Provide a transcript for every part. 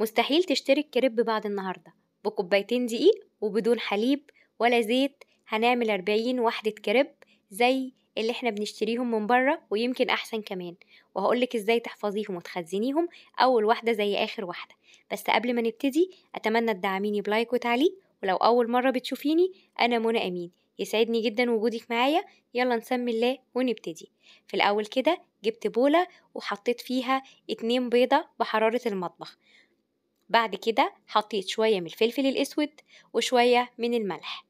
مستحيل تشتري الكريب بعد النهاردة بكوبايتين دقيق وبدون حليب ولا زيت هنعمل أربعين وحدة كريب زي اللي احنا بنشتريهم من بره ويمكن أحسن كمان وهقولك ازاي تحفظيهم وتخزنيهم أول واحدة زي آخر واحدة بس قبل ما نبتدي أتمنى تدعميني بلايك وتعليق ولو أول مرة بتشوفيني أنا منى أمين يسعدني جدا وجودك معايا يلا نسمي الله ونبتدي في الأول كده جبت بولة وحطيت فيها اتنين بيضة بحرارة المطبخ بعد كده حطيت شوية من الفلفل الأسود وشوية من الملح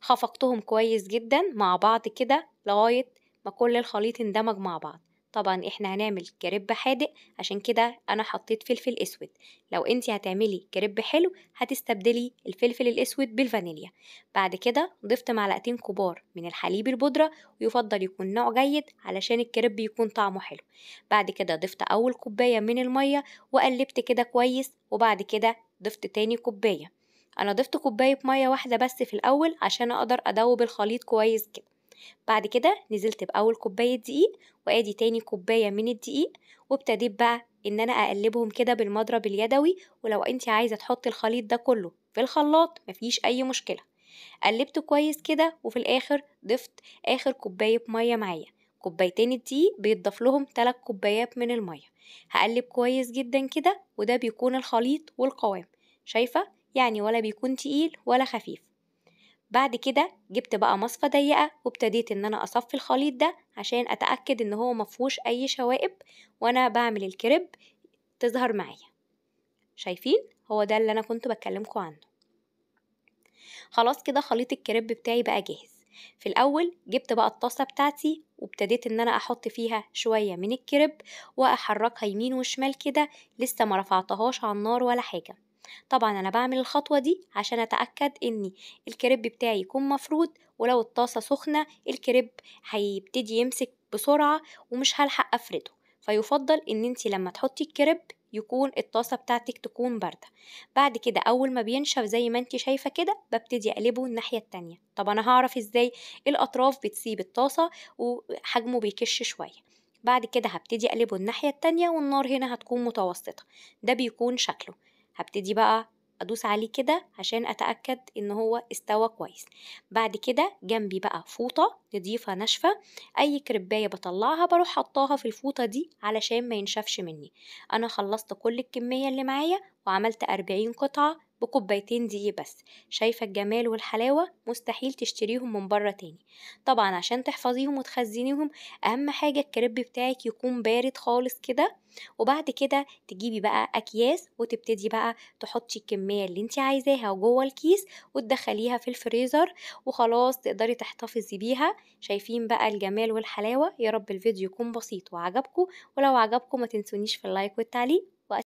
خفقتهم كويس جدا مع بعض كده لغاية ما كل الخليط اندمج مع بعض طبعا احنا هنعمل كريب حادق عشان كده انا حطيت فلفل اسود لو انت هتعملي كريب حلو هتستبدلي الفلفل الاسود بالفانيليا بعد كده ضفت معلقتين كبار من الحليب البودره ويفضل يكون نوع جيد علشان الكريب يكون طعمه حلو بعد كده ضفت اول كوبايه من الميه وقلبت كده كويس وبعد كده ضفت تاني كوبايه انا ضفت كوبايه ميه واحده بس في الاول عشان اقدر ادوب الخليط كويس كده بعد كده نزلت بأول كوباية دقيق وأدي تاني كوباية من الدقيق وابتديت بقى إن أنا أقلبهم كده بالمضرب اليدوي ولو أنت عايزة تحطي الخليط ده كله في الخلاط مفيش أي مشكلة قلبت كويس كده وفي الآخر ضفت آخر كوباية مية معايا كوبايتين الدقيق بيتضاف لهم 3 كوبايات من المية هقلب كويس جدا كده وده بيكون الخليط والقوام شايفة يعني ولا بيكون تقيل ولا خفيف بعد كده جبت بقى مصفى ضيقه وابتديت ان انا اصفي الخليط ده عشان اتاكد ان هو مفهوش اي شوائب وانا بعمل الكريب تظهر معايا شايفين هو ده اللي انا كنت بتكلمكم عنه خلاص كده خليط الكريب بتاعي بقى جاهز في الاول جبت بقى الطاسه بتاعتي وابتديت ان انا احط فيها شويه من الكريب واحركها يمين وشمال كده لسه ما رفعتهاش على النار ولا حاجه طبعا انا بعمل الخطوه دي عشان اتاكد ان الكريب بتاعي يكون مفرود ولو الطاسه سخنه الكريب هيبتدي يمسك بسرعه ومش هلحق افرده فيفضل ان انت لما تحطي الكريب يكون الطاسه بتاعتك تكون بارده بعد كده اول ما بينشف زي ما انت شايفه كده ببتدي اقلبه الناحيه التانية طب انا هعرف ازاي الاطراف بتسيب الطاسه وحجمه بيكش شويه بعد كده هبتدي اقلبه الناحيه التانية والنار هنا هتكون متوسطه ده بيكون شكله هبتدي بقى ادوس عليه كده عشان اتاكد ان هو استوى كويس بعد كده جنبي بقى فوطه نضيفه ناشفه اي كربايه بطلعها بروح حطاها في الفوطه دي علشان ما ينشفش مني انا خلصت كل الكميه اللي معايا وعملت 40 قطعه بكوبايتين دي بس شايفة الجمال والحلاوة مستحيل تشتريهم من بره تاني طبعا عشان تحفظيهم وتخزنيهم أهم حاجة الكريب بتاعك يكون بارد خالص كده وبعد كده تجيبي بقى أكياس وتبتدي بقى تحطي الكمية اللي انت عايزاها جوه الكيس وتدخليها في الفريزر وخلاص تقدري تحتفظي بيها شايفين بقى الجمال والحلاوة يا رب الفيديو يكون بسيط وعجبكم ولو عجبكم ما تنسونيش في اللايك والتعليق